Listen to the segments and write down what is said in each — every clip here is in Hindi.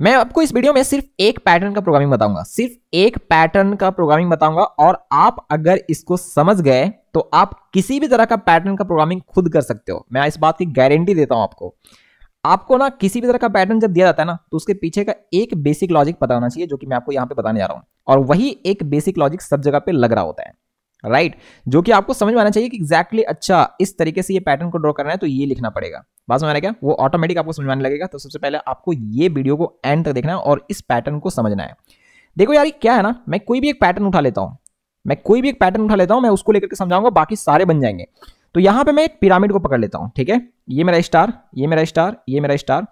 मैं आपको इस वीडियो में सिर्फ एक पैटर्न का प्रोग्रामिंग बताऊंगा सिर्फ एक पैटर्न का प्रोग्रामिंग बताऊंगा और आप अगर इसको समझ गए तो आप किसी भी तरह का पैटर्न का प्रोग्रामिंग खुद कर सकते हो मैं इस बात की गारंटी देता हूं आपको आपको ना किसी भी तरह का पैटर्न जब दिया जाता है ना तो उसके पीछे का एक बेसिक लॉजिक पता होना चाहिए जो कि मैं आपको यहाँ पे बताने जा रहा हूँ और वही एक बेसिक लॉजिक सब जगह पे लग रहा होता है राइट right? जो कि आपको समझ में आना चाहिए कि एग्जैक्टली exactly, अच्छा इस तरीके से ये पैटर्न को ड्रॉ करना है तो ये लिखना पड़ेगा बात समझ में क्या वो ऑटोमेटिक आपको समझ में लगेगा तो सबसे पहले आपको ये वीडियो को एंड तक देखना है और इस पैटर्न को समझना है देखो यार क्या है ना मैं कोई भी एक पैटर्न उठा लेता हूँ मैं कोई भी एक पैटर्न उठा लेता हूँ मैं उसको लेकर के समझाऊंगा बाकी सारे बन जाएंगे तो यहाँ पे मैं एक पिरामिड को पकड़ लेता हूँ ठीक है ये मेरा स्टार ये मेरा स्टार ये मेरा स्टार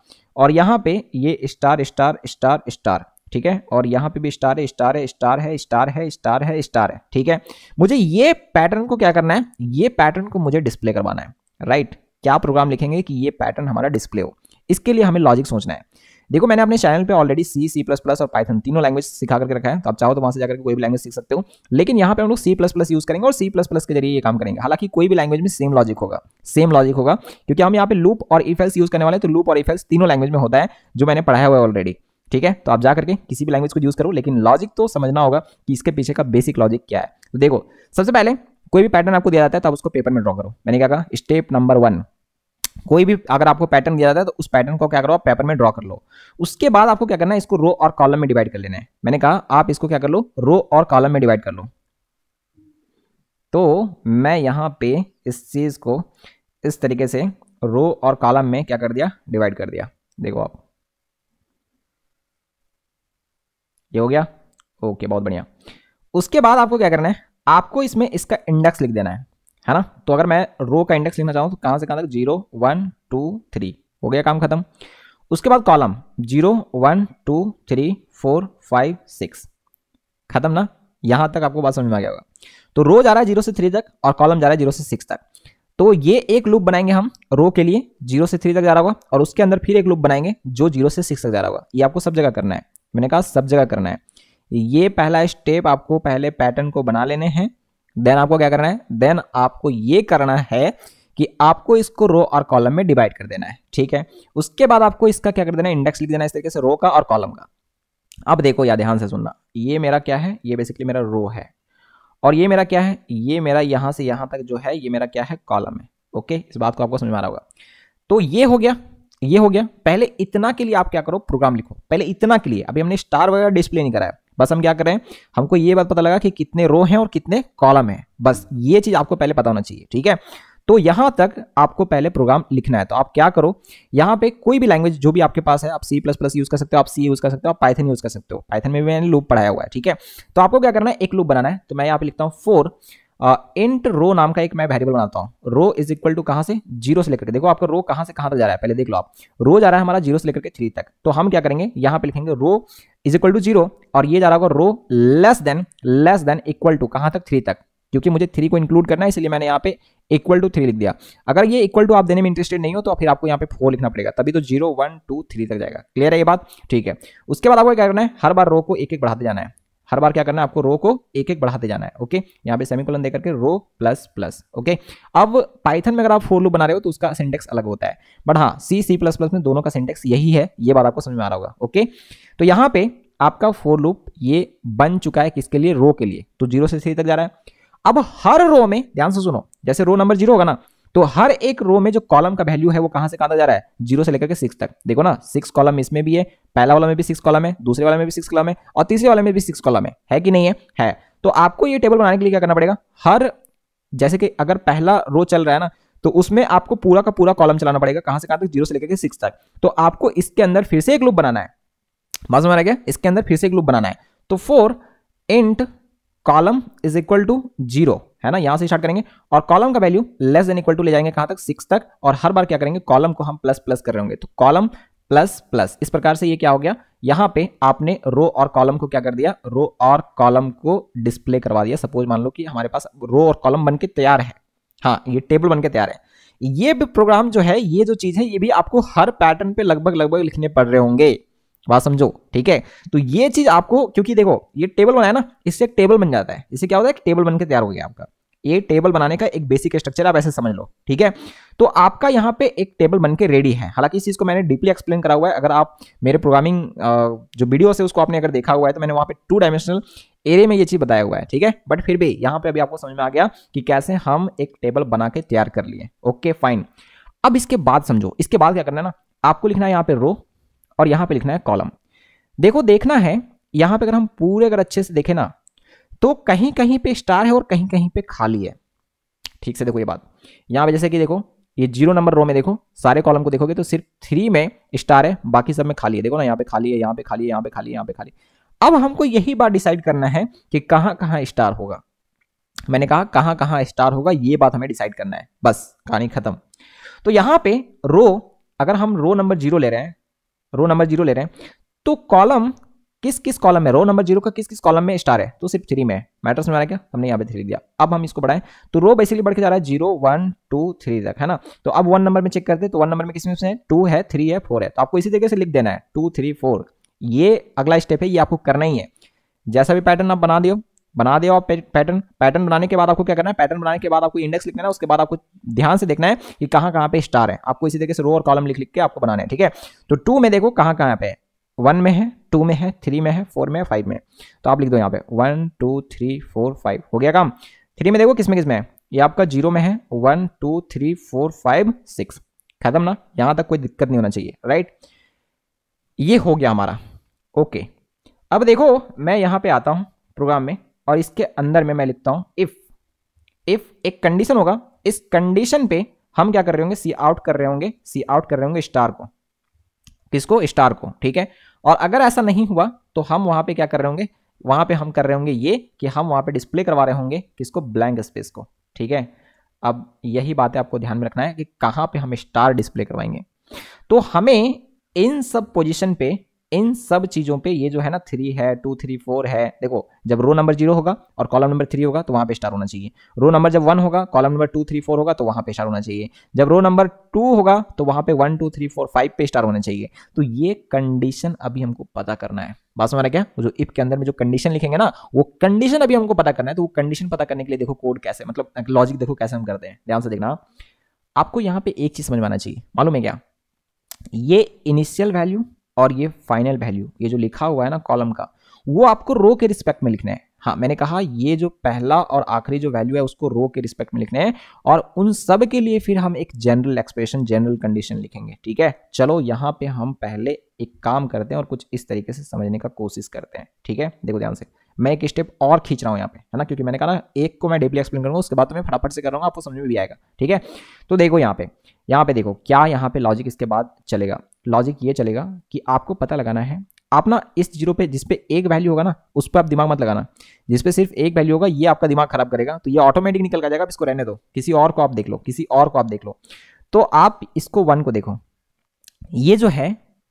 और यहाँ पे ये स्टार स्टार स्टार स्टार ठीक है और यहाँ पे भी स्टार है स्टार है स्टार है स्टार है स्टार है स्टार है ठीक है मुझे ये पैटर्न को क्या करना है ये पैटर्न को मुझे डिस्प्ले करवाना है राइट क्या प्रोग्राम लिखेंगे कि ये पैटर्न हमारा डिस्प्ले हो इसके लिए हमें लॉजिक सोचना है देखो मैंने अपने चैनल पे already C C plus plus और पाइथन तीनों लैंग्वेज सिखा करके रखा है तो आप चाहो तो वहाँ से जाकर कोई भी लैंग्वेज सीख सकते हो लेकिन यहाँ पे हम लोग सी प्लस प्लस यूज करेंगे और सी प्लस प्लस के जरिए ये काम करेंगे हालांकि कोई भी लैंग्वेज में सेम लॉजिक होगा सेम लॉजिक होगा क्योंकि हम यहाँ पे लूप और इफेल्स यूज करने वाले तो लूप और इफेल्स तीनों लैंग्वेज में होता है जो मैंने पढ़ाया हुआ है ऑलरेडी ठीक है तो आप जा करके किसी भी लैंग्वेज को यूज़ करो लेकिन लॉजिक तो समझना होगा कि इसके पीछे का बेसिक लॉजिक क्या है तो देखो सबसे पहले कोई भी पैटर्न आपको दिया जाता है तो आप उसको पेपर में ड्रॉ करो मैंने क्या कहा स्टेप नंबर वन कोई भी अगर आपको पैटर्न दिया जाता है तो उस पैटर्न को क्या करो आप पेपर में ड्रॉ कर लो उसके बाद आपको क्या करना है इसको रो और कॉलम में डिवाइड कर लेना है मैंने कहा आप इसको क्या कर लो रो और कॉलम में डिवाइड कर लो तो मैं यहाँ पे इस चीज़ को इस तरीके से रो और कॉलम में क्या कर दिया डिवाइड कर दिया देखो आप ये हो गया ओके बहुत बढ़िया उसके बाद आपको क्या करना है आपको इसमें इसका इंडेक्स लिख देना है है ना तो अगर मैं रो का इंडेक्स लिखना चाहूँ तो कहाँ से कहाँ तक जीरो वन टू थ्री हो गया काम खत्म उसके बाद column zero one two three four five six खत्म ना यहाँ तक आपको बात समझ में आ गया होगा तो रो जा रहा है जीरो से थ्री तक और कॉलम जा रहा है जीरो से सिक्स तक तो ये एक लूप बनाएंगे हम रो के लिए जीरो से थ्री तक जा रहा होगा और उसके अंदर फिर एक लूप बनाएंगे जो जीरो से सिक्स तक जा रहा होगा ये आपको सब जगह करना है मैंने कहा सब जगह करना है ये पहला स्टेप आपको पहले पैटर्न को बना लेने हैं देन आपको क्या करना है देन आपको ये करना है कि आपको इसको रो और कॉलम में डिवाइड कर देना है ठीक है उसके बाद आपको इसका क्या कर देना है इंडेक्स लिख देना है इस तरीके से रो का और कॉलम का अब देखो या ध्यान से सुनना ये मेरा क्या है ये बेसिकली मेरा रो है और ये मेरा क्या है ये मेरा यहाँ से यहाँ तक जो है ये मेरा क्या है कॉलम है ओके इस बात को आपको समझ में आ रहा होगा तो ये हो गया ये हो गया पहले इतना के लिए आप क्या करो प्रोग्राम लिखो पहले इतना के लिए अभी हमने स्टार वगैरह डिस्प्ले नहीं कराया बस हम क्या कर रहे हैं हमको ये बात पता लगा कि कितने रो हैं और कितने कॉलम हैं बस ये चीज़ आपको पहले पता होना चाहिए ठीक है तो यहां तक आपको पहले प्रोग्राम लिखना है तो आप क्या करो यहां पे कोई भी लैंग्वेज जो भी आपके पास है आप सी प्लस प्लस यूज़ कर सकते हो आप सी यूज़ कर सकते हो आप पाइथन यूज़ कर सकते हो पाइथन में भी मैंने लूप पढ़ाया हुआ है ठीक है तो आपको क्या करना है एक लूप बनाना है तो मैं यहाँ पे लिखता हूँ फोर इंट uh, रो नाम का एक मैं वेरिएबल बनाता हूँ रो इज इक्वल टू कहाँ से जीरो से लेकर देखो आपका रो कहाँ से कहाँ तक जा रहा है पहले देख लो आप रो जा रहा है हमारा जीरो से लेकर के थ्री तक तो हम क्या करेंगे यहाँ पे लिखेंगे row is equal to zero और ये जा रहा होगा row less than less than equal to कहाँ तक थ्री तक क्योंकि मुझे थ्री को इंक्लूड करना है इसलिए मैंने यहाँ पे इक्वल टू थ्री लिख दिया अगर ये इक्वल टू आप देने में इंटरेस्टेड नहीं हो तो फिर आपको यहाँ पे फोर लिखना पड़ेगा तभी तो जीरो वन टू थ्री तक जाएगा क्लियर है ये बात ठीक है उसके बाद आपको क्या करना है हर बार रो को एक एक बढ़ाते जाना है हर बार क्या करना है आपको रो को एक एक बढ़ाते जाना है ओके यहाँ पे सेमीकोलन देकर के रो प्लस प्लस ओके अब पाइथन में अगर आप फोर लूप बना रहे हो तो उसका सिंटेक्स अलग होता है बट हाँ सी सी प्लस प्लस में दोनों का सिंटेक्स यही है ये बात आपको समझ में आ रहा होगा ओके तो यहाँ पे आपका फोर लूप ये बन चुका है किसके लिए रो के लिए तो जीरो से सी तक जा रहा है अब हर रो में ध्यान से सुनो जैसे रो नंबर जीरो होगा ना तो हर एक रो में जो कॉलम का वैल्यू है वो कहां से कहां जा रहा है जीरो से लेकर के सिक्स तक देखो ना सिक्स कॉलम इसमें भी है पहला वाला में भी सिक्स कॉलम है दूसरे वाले में भी सिक्स कॉलम है और तीसरे वाले में भी सिक्स कॉलम है है कि नहीं है है तो आपको ये टेबल बनाने के लिए क्या करना पड़ेगा हर जैसे कि अगर पहला रो चल रहा है ना तो उसमें आपको पूरा का पूरा कॉलम चलाना पड़ेगा कहां से कहां तक जीरो से लेकर के सिक्स तक तो आपको इसके अंदर फिर से एक लूप बनाना है बाजू में गया इसके अंदर फिर से एक लूप बनाना है तो for int column is equal to zero है ना यहां से स्टार्ट करेंगे और कॉलम का value less than equal to ले जाएंगे कहां तक सिक्स तक और हर बार क्या करेंगे कॉलम को हम प्लस प्लस कर रहे होंगे तो कॉलम प्लस प्लस इस प्रकार से ये क्या हो गया यहां पे आपने रो और कॉलम को क्या कर दिया रो और कॉलम को डिस्प्ले करवा दिया सपोज मान लो कि हमारे पास रो और कॉलम बन के तैयार है हाँ ये टेबल बन के तैयार है ये प्रोग्राम जो है ये जो चीज़ है ये भी आपको हर पैटर्न पे लगभग लगभग लिखने पड़ रहे होंगे बात समझो ठीक है तो ये चीज आपको क्योंकि देखो ये टेबल बनाया ना इससे एक टेबल बन जाता है इससे क्या होता है टेबल बनकर तैयार हो गया आपका ये टेबल बनाने का एक बेसिक स्ट्रक्चर आप ऐसे समझ लो ठीक है तो आपका यहाँ पे एक टेबल बनकर रेडी है हालांकि इस चीज़ को मैंने डीपली एक्सप्लेन करा हुआ है अगर आप मेरे प्रोग्रामिंग जो वीडियो है उसको आपने अगर देखा हुआ है तो मैंने वहाँ पे टू डायमेंशनल एरे में ये चीज़ बताया हुआ है ठीक है बट फिर भी यहाँ पे अभी आपको समझ में आ गया कि कैसे हम एक टेबल बना के तैयार कर लिए ओके फाइन अब इसके बाद समझो इसके बाद क्या करना है ना आपको लिखना है यहाँ पे रो और यहाँ पे लिखना है कॉलम देखो देखना है यहाँ पे अगर हम पूरे अगर अच्छे से देखें ना तो कहीं कहीं पे स्टार है और कहीं कहीं पे खाली है ठीक से देखो ये बात यहाँ पे जैसे कि देखो ये जीरो नंबर रो में देखो सारे कॉलम को देखोगे तो सिर्फ थ्री में स्टार है बाकी सब में खाली है देखो ना यहाँ पे खाली है यहाँ पे खाली है यहाँ पे खाली है यहाँ पे खाली अब हमको यही बात डिसाइड करना है कि कहाँ कहाँ स्टार होगा मैंने कहा कहाँ कहाँ स्टार होगा ये बात हमें डिसाइड करना है बस कहानी खत्म तो यहाँ पे रो अगर हम रो नंबर जीरो ले रहे हैं रो नंबर जीरो ले रहे हैं तो कॉलम किस किस कॉलम में रो नंबर जीरो का किस किस कॉलम में स्टार है तो सिर्फ थ्री में मैटर्स में क्या हमने यहाँ पे थ्री दिया अब हम इसको बढ़ाएं तो रो बेसिकली बढ़ के जा रहा है जीरो वन टू थ्री तक है ना तो अब वन नंबर में चेक करते तो वन नंबर में किस में टू है थ्री है फोर है तो आपको इसी तरीके से लिख देना है टू थ्री फोर ये अगला स्टेप है ये आपको करना ही है जैसा भी पैटर्न आप बना दियो बना दिया पैटर्न पैटर्न बनाने के बाद आपको क्या करना है पैटर्न बनाने के बाद आपको इंडेक्स लिखना है उसके बाद आपको ध्यान से देखना है कि कहाँ कहाँ पे स्टार है आपको इसी तरीके से रो और कॉलम लिख लिख के आपको बनाना है ठीक है तो टू में देखो कहाँ कहाँ पे वन में है टू में है थ्री में है फोर में है फाइव में तो आप लिख दो यहाँ पे one two three four five हो गया काम थ्री में देखो किस में किस में है ये आपका जीरो में है one two three four five six खत्म ना यहाँ तक कोई दिक्कत नहीं होना चाहिए राइट ये हो गया हमारा ओके अब देखो मैं यहाँ पे आता हूँ प्रोग्राम में और इसके अंदर में मैं लिखता हूं इफ इफ एक कंडीशन होगा इस कंडीशन पे हम क्या कर रहे होंगे सी आउट कर रहे होंगे सी आउट कर रहे होंगे स्टार को किसको स्टार को ठीक है और अगर ऐसा नहीं हुआ तो हम वहां पे क्या कर रहे होंगे वहां पे हम कर रहे होंगे ये कि हम वहां पे डिस्प्ले करवा रहे होंगे किसको ब्लैंक स्पेस को ठीक है अब यही बात है आपको ध्यान में रखना है कि कहाँ पे हम स्टार डिस्प्ले करवाएंगे तो हमें इन सब पोजिशन पे इन सब चीज़ों पे ये जो है ना थ्री है टू थ्री फोर है देखो जब रो नंबर जीरो होगा और कॉलम नंबर थ्री होगा तो वहां पे स्टार होना चाहिए रो नंबर जब वन होगा column number two three four होगा तो वहां पे स्टार होना चाहिए जब रो नंबर टू होगा तो वहां पे one two three four five पे स्टार होना चाहिए तो ये कंडीशन अभी हमको पता करना है बात समझ रहा क्या जो इफ के अंदर में जो कंडीशन लिखेंगे ना वो कंडीशन अभी हमको पता करना है तो वो कंडीशन पता करने के लिए देखो कोड कैसे मतलब लॉजिक देखो कैसे हम करते हैं ध्यान से देखना आपको यहाँ पे एक चीज समझ में आना चाहिए मालूम है क्या ये इनिशियल वैल्यू और ये फाइनल वैल्यू ये जो लिखा हुआ है ना कॉलम का वो आपको रो के रिस्पेक्ट में लिखना है हाँ मैंने कहा ये जो पहला और आखिरी जो वैल्यू है उसको रो के रिस्पेक्ट में लिखना है और उन सब के लिए फिर हम एक जनरल एक्सप्रेशन जनरल कंडीशन लिखेंगे ठीक है चलो यहाँ पे हम पहले एक काम करते हैं और कुछ इस तरीके से समझने का कोशिश करते हैं ठीक है देखो ध्यान से मैं एक स्टेप और खींच रहा हूँ यहाँ पे है ना क्योंकि मैंने कहा ना एक को मैं डीपली एक्सप्लेन करूँगा उसके बाद तो मैं फटाफट से कर रहा हूँ आपको समझ में भी आएगा ठीक है तो देखो यहाँ पे यहाँ पे देखो क्या यहाँ पे लॉजिक इसके बाद चलेगा लॉजिक ये चलेगा कि आपको पता लगाना है आप ना इस जीरो पे जिसपे एक वैल्यू होगा ना उस पर आप दिमाग मत लगाना जिसपे सिर्फ एक वैल्यू होगा ये आपका दिमाग खराब करेगा तो ये ऑटोमेटिक निकल कर जाएगा इसको रहने दो किसी और को आप देख लो किसी और को आप देख लो तो आप इसको वन को देखो ये जो है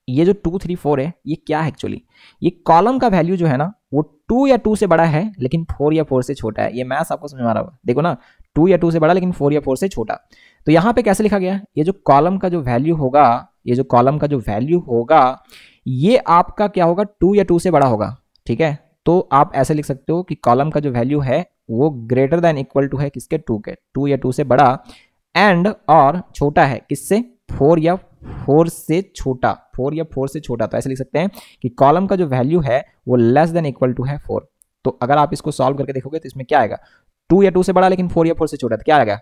ये जो टू थ्री फोर है ये क्या है एक्चुअली ये कॉलम का वैल्यू जो है ना वो टू या टू से बड़ा है लेकिन फोर या फोर से छोटा है ये मैथ्स आपको समझ में आ रहा होगा देखो ना टू या टू से बड़ा लेकिन फोर या फोर से छोटा तो यहाँ पे कैसे लिखा गया ये जो कॉलम का जो वैल्यू होगा ये जो कॉलम का जो वैल्यू होगा ये आपका क्या होगा टू या टू से बड़ा होगा ठीक है तो आप ऐसे लिख सकते हो कि कॉलम का जो वैल्यू है वो ग्रेटर देन इक्वल टू है किसके टू के टू या टू से बड़ा एंड और छोटा है किससे फोर या फोर से छोटा फोर या फोर से छोटा तो ऐसे लिख सकते हैं कि कॉलम का जो वैल्यू है वो लेस देन इक्वल टू है फोर तो अगर आप इसको सॉल्व करके देखोगे तो इसमें क्या आएगा टू या टू से बड़ा लेकिन फोर या फोर से छोटा तो क्या आएगा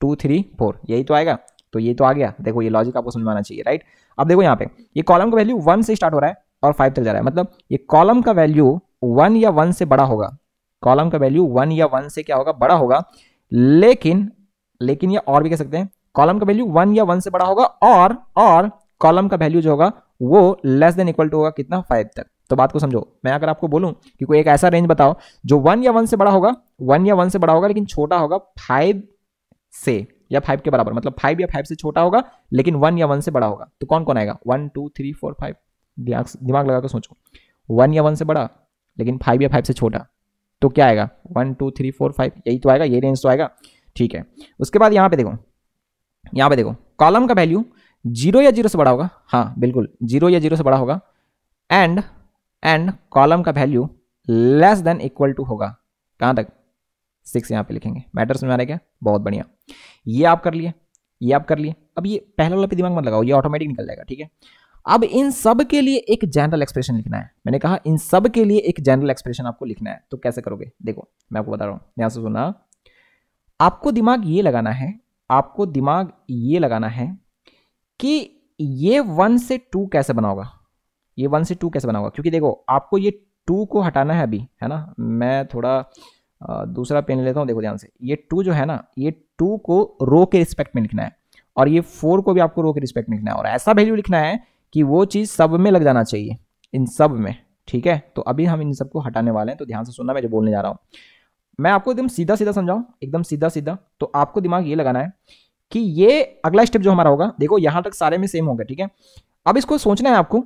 टू थ्री फोर यही तो आएगा तो ये तो आ गया देखो ये लॉजिक आपको समझाना चाहिए राइट अब देखो यहाँ पे ये कॉलम का वैल्यू वन से स्टार्ट हो रहा है और फाइव तक जा रहा है मतलब ये कॉलम का वैल्यू वन या वन से बड़ा होगा कॉलम का वैल्यू वन या वन से क्या होगा बड़ा होगा लेकिन लेकिन ये और भी कह सकते हैं कॉलम का वैल्यू वन या वन से बड़ा होगा और और कॉलम का वैल्यू जो होगा वो लेस देन इक्वल टू होगा कितना फाइव तक तो बात को समझो मैं अगर आपको बोलूं कि कोई एक ऐसा रेंज बताओ जो वन या वन से बड़ा होगा वन या वन से बड़ा होगा लेकिन छोटा होगा फाइव से या फाइव के बराबर मतलब फाइव या फाइव से छोटा होगा लेकिन वन या वन से बड़ा होगा तो कौन कौन आएगा one two three four five दिमाग दिमाग लगा कर सोचो वन या वन से बड़ा लेकिन फाइव या फाइव से छोटा तो क्या आएगा one two three four five यही तो आएगा ये रेंज तो आएगा ठीक है उसके बाद यहाँ पे देखो यहाँ पे देखो कॉलम का वैल्यू जीरो या जीरो से बड़ा होगा हाँ बिल्कुल जीरो या जीरो से बड़ा होगा एंड एंड कॉलम का value less than equal to होगा कहाँ तक सिक्स यहाँ पे लिखेंगे मैटर्स में आ क्या बहुत बढ़िया ये आप कर लिए ये आप कर लिए अब ये पहला वाला पे दिमाग मत लगाओ ये ऑटोमेटिक निकल जाएगा ठीक है अब इन सब के लिए एक जनरल एक्सप्रेशन लिखना है मैंने कहा इन सब के लिए एक जनरल एक्सप्रेशन आपको लिखना है तो कैसे करोगे देखो मैं आपको बता रहा हूँ ध्यान से सुनना आपको दिमाग ये लगाना है आपको दिमाग ये लगाना है कि ये वन से टू कैसे बनाओगा ये वन से टू कैसे बनाओगा क्योंकि देखो आपको ये टू को हटाना है अभी है ना मैं थोड़ा दूसरा पेन लेता हूँ देखो ध्यान से ये टू जो है ना ये टू को रो के रिस्पेक्ट में लिखना है और ये फोर को भी आपको रो के रिस्पेक्ट में लिखना है और ऐसा वैल्यू लिखना है कि वो चीज़ सब में लग जाना चाहिए इन सब में ठीक है तो अभी हम इन सबको हटाने वाले हैं तो ध्यान से सुनना मैं जो बोलने जा रहा हूँ मैं आपको एकदम सीधा सीधा समझाऊं एकदम सीधा सीधा तो आपको दिमाग ये लगाना है कि ये अगला स्टेप जो हमारा होगा देखो यहां तक सारे में सेम होगा ठीक है अब इसको सोचना है आपको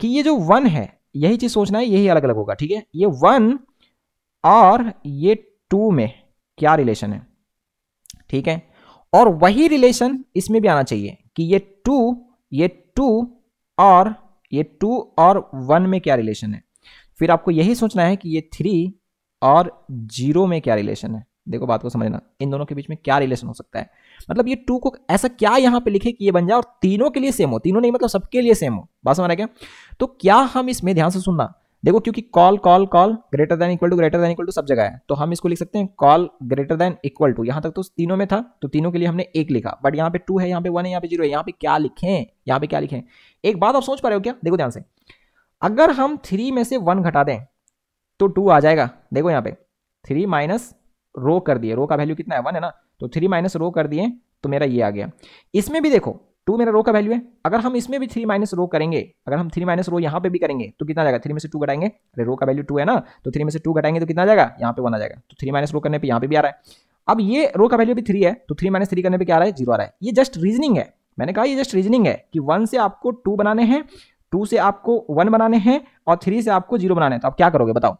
कि ये जो वन है यही चीज़ सोचना है यही अलग अलग होगा ठीक है ये वन और ये टू में क्या रिलेशन है ठीक है और वही रिलेशन इसमें भी आना चाहिए कि ये टू ये टू और ये टू और वन में क्या रिलेशन है फिर आपको यही सोचना है कि ये थ्री और जीरो में क्या रिलेशन है देखो बात को समझना इन दोनों के बीच में क्या रिलेशन हो सकता है मतलब ये टू को ऐसा क्या यहाँ पे लिखे कि ये बन जाए और तीनों के लिए सेम हो तीनों नहीं मतलब सबके लिए सेम हो बात समझ रहे क्या तो क्या हम इसमें ध्यान से सुनना देखो क्योंकि col col col greater than equal to greater than equal to सब जगह है तो हम इसको लिख सकते हैं col greater than equal to यहाँ तक तो तीनों में था तो तीनों के लिए हमने एक लिखा बट यहाँ पे टू है यहाँ पे वन है यहाँ पे जीरो है यहाँ पे क्या लिखें यहाँ पे क्या लिखें एक बात आप सोच पा रहे हो क्या देखो ध्यान से अगर हम थ्री में से वन घटा दें तो टू आ जाएगा देखो यहाँ पे थ्री माइनस रो कर दिए रो का वैल्यू कितना है वन है ना तो थ्री माइनस रो कर दिए तो मेरा ये आ गया इसमें भी देखो टू मेरा रो का वैल्यू है अगर हम इसमें भी थ्री माइनस रो करेंगे अगर हम थ्री माइनस रो यहाँ पे भी करेंगे तो कितना जाएगा थ्री में से टू घटाएंगे अरे रो का वैल्यू टू है ना तो थ्री में से टू घटाएंगे तो कितना जाएगा यहाँ पे वन आ जाएगा तो थ्री माइनस रो करने पर यहाँ पे भी आ रहा है अब ये रो का वैल्यू भी थ्री है तो थ्री माइनस थ्री करने पर क्या आ रहा है जीरो आ रहा है ये जस्ट रीजनिंग है मैंने कहा ये जस्ट रीजनिंग है कि वन से आपको टू बनाने हैं टू से आपको वन बनाने हैं और थ्री से आपको जीरो बनाने हैं तो आप क्या करोगे बताओ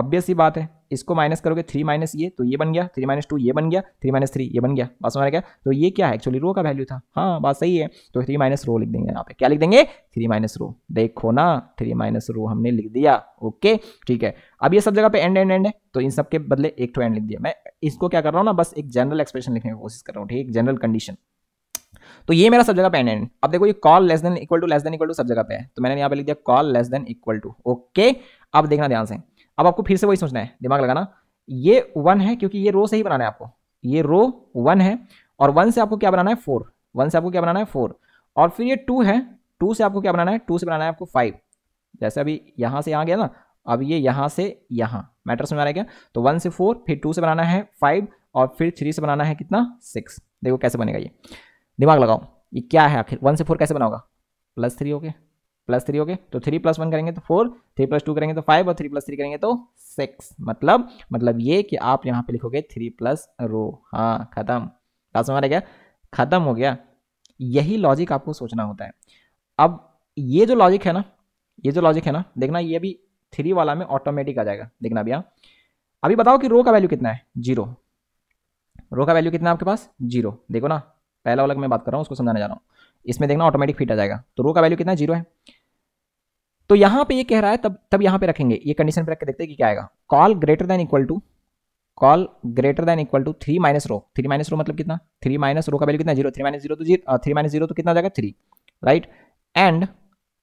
ऑब्वियस ही बात है इसको माइनस करोगे थ्री माइनस ये तो ये बन गया थ्री माइनस टू ये बन गया थ्री माइनस थ्री ये बन गया बस हमारा क्या तो ये क्या है एक्चुअली रो का वैल्यू था हाँ बात सही है तो थ्री माइनस रो लिख देंगे यहाँ पे क्या लिख देंगे थ्री माइनस रो देखो ना थ्री माइनस रो हमने लिख दिया ओके ठीक है अब ये सब जगह पे एंड एंड एंड है तो इन सब के बदले एक टू एंड लिख दिया मैं इसको क्या कर रहा हूँ ना बस एक जनरल एक्सप्रेशन लिखने की कोशिश कर रहा हूँ ठीक जनरल कंडीशन तो ये मेरा सब जगह पे एंड अब देखो ये col less than equal to less than equal to सब जगह पे है तो मैंने यहाँ पे लिख दिया col less than equal to okay अब देखना ध्यान से अब आपको फिर से वही सोचना है दिमाग लगाना ये वन है क्योंकि ये रो से ही बनाना है आपको ये रो वन है और वन से आपको क्या बनाना है फोर वन से आपको क्या बनाना है फोर और फिर ये टू है टू से आपको क्या बनाना है टू से बनाना है आपको फाइव जैसे अभी यहाँ से यहाँ गया ना अब ये यहाँ से यहाँ मैटर समझ आ रहा है क्या तो वन से फोर फिर टू से बनाना है फाइव और फिर थ्री से बनाना है कितना सिक्स देखो कैसे बनेगा ये दिमाग लगाओ ये क्या है आखिर वन से फोर कैसे बनाओगा प्लस थ्री हो गए प्लस थ्री हो गए तो थ्री प्लस वन करेंगे तो फोर थ्री प्लस टू करेंगे तो फाइव और थ्री प्लस थ्री करेंगे तो सिक्स मतलब मतलब ये कि आप यहाँ पे लिखोगे थ्री प्लस रो हाँ खत्म क्लास में क्या खत्म हो गया यही लॉजिक आपको सोचना होता है अब ये जो लॉजिक है ना ये जो लॉजिक है ना देखना ये भी थ्री वाला में ऑटोमेटिक आ जाएगा देखना भैया अभी बताओ कि रो का वैल्यू कितना है जीरो रो का वैल्यू कितना है आपके पास जीरो देखो ना पहला वाला मैं बात कर रहा हूँ उसको समझाने जा रहा हूँ इसमें देखना ऑटोमेटिक फिट आ जाएगा तो रो का वैल्यू कितना जीरो है तो यहाँ पे ये कह रहा है तब तब यहाँ पे रखेंगे ये कंडीशन पे रख के देखते हैं कि क्या आएगा col greater than equal to col greater than equal to three minus row three minus row मतलब कितना थ्री माइनस रो का वैल्यू कितना जीरो थ्री माइनस जीरो तो जीरो थ्री माइनस जीरो तो कितना जाएगा three right and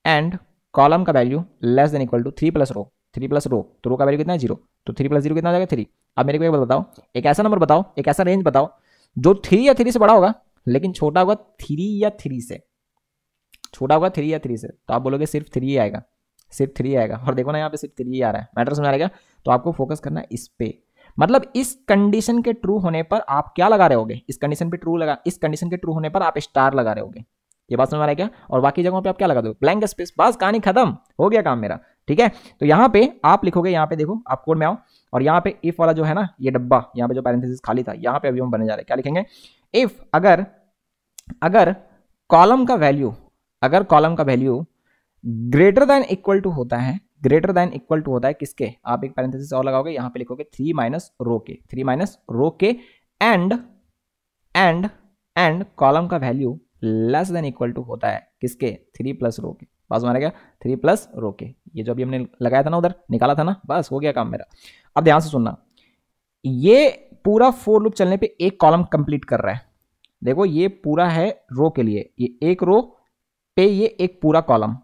and column का value less than equal to three plus row three plus row तो रो का वैल्यू कितना है जीरो तो थ्री प्लस जीरो कितना जाएगा थ्री अब मेरे को एक बताओ एक ऐसा नंबर बताओ एक ऐसा रेंज बताओ जो थ्री या थ्री से बड़ा होगा लेकिन छोटा होगा थ्री या थ्री से छोटा होगा थ्री या थ्री से तो आप बोलोगे सिर्फ थ्री आएगा सिर्फ थ्री आएगा और देखो ना यहाँ पे सिर्फ थ्री आ रहा है मैटर समझ आ रहा है तो आपको फोकस करना है इस पे मतलब इस कंडीशन के ट्रू होने पर आप क्या लगा रहे होगे इस कंडीशन पे ट्रू लगा इस कंडीशन के ट्रू होने पर आप स्टार लगा रहे होगे ये बात समझ आ रहा है क्या और बाकी जगहों पे आप क्या लगा दोगे ब्लैंक स्पेस बस कहानी खत्म हो गया काम मेरा ठीक है तो यहाँ पे आप लिखोगे यहाँ पे देखो आप कोड में आओ और यहाँ पे इफ वाला जो है ना ये डब्बा यहाँ पे जो पैरेंथेसिस खाली था यहाँ पे अभी हम बने जा रहे हैं क्या लिखेंगे इफ अगर अगर कॉलम का वैल्यू अगर कॉलम का value greater than equal to होता है ग्रेटर देन इक्वल टू होता है किसके आप एक पैरेंथेसिस और लगाओगे यहां पे लिखोगे थ्री माइनस रो के थ्री माइनस रो के एंड एंड एंड कॉलम का value less than equal to होता है किसके थ्री प्लस रो के बस मारा गया थ्री प्लस रो के ये जो अभी हमने लगाया था ना उधर निकाला था ना बस हो गया काम मेरा अब ध्यान से सुनना ये पूरा फोर लूप चलने पे एक कॉलम कंप्लीट कर रहा है देखो ये पूरा है रो के लिए ये एक रो पे ये एक पूरा कॉलम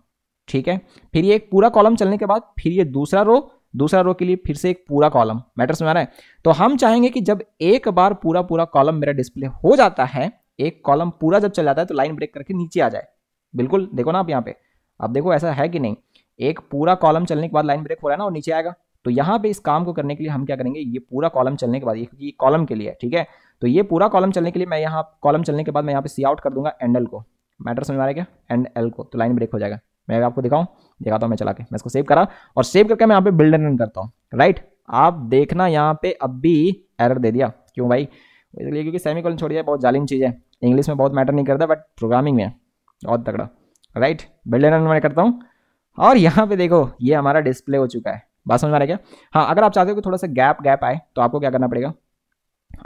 ठीक है फिर ये एक पूरा कॉलम चलने के बाद फिर ये दूसरा रो दूसरा रो के लिए फिर से एक पूरा कॉलम मैटर समझ रहा है तो हम चाहेंगे कि जब एक बार पूरा पूरा कॉलम मेरा डिस्प्ले हो जाता है एक कॉलम पूरा जब चल जाता है तो लाइन ब्रेक करके नीचे आ जाए बिल्कुल देखो ना आप यहाँ पे आप देखो ऐसा है कि नहीं एक पूरा कॉलम चलने के बाद लाइन ब्रेक हो रहा है ना और नीचे आएगा तो यहाँ पे इस काम को करने के लिए हम क्या करेंगे ये पूरा कॉलम चलने के बाद ये क्योंकि कॉलम के लिए है ठीक है तो ये पूरा कॉलम चलने के लिए मैं यहाँ कॉलम चलने के बाद मैं यहाँ पे सी आउट कर दूंगा एंड एल को मैटर समझ में आ रहा है क्या एंड एल को तो लाइन ब्रेक हो जाएगा मैं आपको दिखाऊँ दिखाता हूँ मैं चला के मैं इसको सेव करा और सेव करके मैं यहाँ पे बिल्डर रन करता हूँ राइट आप देखना यहाँ पे अब भी एरर दे दिया क्यों भाई इसलिए क्योंकि सेमी कॉलम छोड़ दिया बहुत जालिम चीज़ है इंग्लिश में बहुत मैटर नहीं करता बट प्रोग्रामिंग में बहुत तगड़ा राइट बिल्डर रन मैं करता हूँ और यहाँ पे देखो ये हमारा डिस्प्ले हो चुका है बात समझ में आ रहा है क्या हाँ अगर आप चाहते हो कि थोड़ा सा गैप गैप आए तो आपको क्या करना पड़ेगा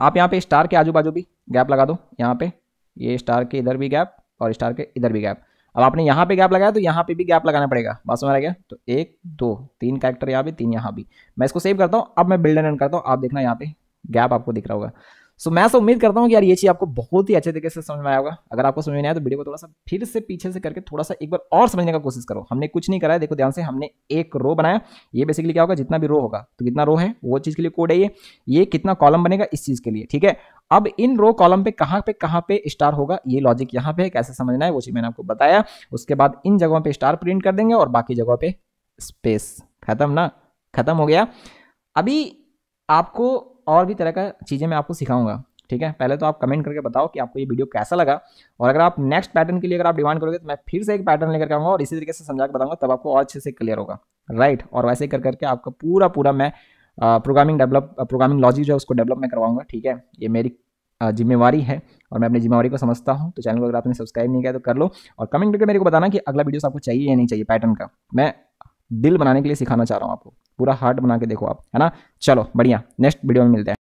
आप यहाँ पे स्टार के आजू बाजू भी गैप लगा दो यहाँ पे ये स्टार के इधर भी गैप और स्टार के इधर भी गैप अब आपने यहाँ पे गैप लगाया तो यहाँ पे भी गैप लगाना पड़ेगा बात समझ आ गया तो एक दो तीन कैरेक्टर यहाँ भी तीन यहाँ भी मैं इसको सेव करता हूँ अब मैं बिल्ड एंड करता हूँ आप देखना यहाँ पे गैप आपको दिख रहा होगा सो मैं सो उम्मीद करता हूँ कि यार ये चीज़ आपको बहुत ही अच्छे तरीके से समझ में आया होगा अगर आपको समझ में आया तो वीडियो को थोड़ा सा फिर से पीछे से करके थोड़ा सा एक बार और समझने का कोशिश करो हमने कुछ नहीं कराया देखो ध्यान से हमने एक रो बनाया ये बेसिकली क्या होगा जितना भी रो होगा तो कितना रो है वो चीज़ के लिए कोड है ये ये कितना कॉलम बनेगा इस चीज़ के लिए ठीक है अब इन रो कॉलम पे कहाँ पे कहाँ पे स्टार होगा ये लॉजिक यहाँ पे है कैसे समझना है वो चीज़ मैंने आपको बताया उसके बाद इन जगहों पे स्टार प्रिंट कर देंगे और बाकी जगहों पे स्पेस खत्म ना खत्म हो गया अभी आपको और भी तरह का चीज़ें मैं आपको सिखाऊंगा ठीक है पहले तो आप कमेंट करके बताओ कि आपको ये वीडियो कैसा लगा और अगर आप नेक्स्ट पैटर्न के लिए अगर आप डिमांड करोगे तो मैं फिर से एक पैटर्न लेकर आऊँगा और इसी तरीके से समझा के बताऊँगा तब आपको और अच्छे से क्लियर होगा राइट और वैसे कर करके आपका पूरा पूरा मैं प्रोग्रामिंग डेवलप प्रोग्रामिंग लॉजिक जो है उसको डेवलप मैं करवाऊंगा ठीक है ये मेरी जिम्मेवारी है और मैं अपनी जिम्मेवारी को समझता हूँ तो चैनल को अगर आपने सब्सक्राइब नहीं किया तो कर लो और कमेंट करके मेरे को बताना कि अगला वीडियो आपको चाहिए या नहीं चाहिए पैटर्न का मैं दिल बनाने के लिए सिखाना चाह रहा हूँ आपको पूरा हार्ट बना के देखो आप है ना चलो बढ़िया नेक्स्ट वीडियो में मिलते हैं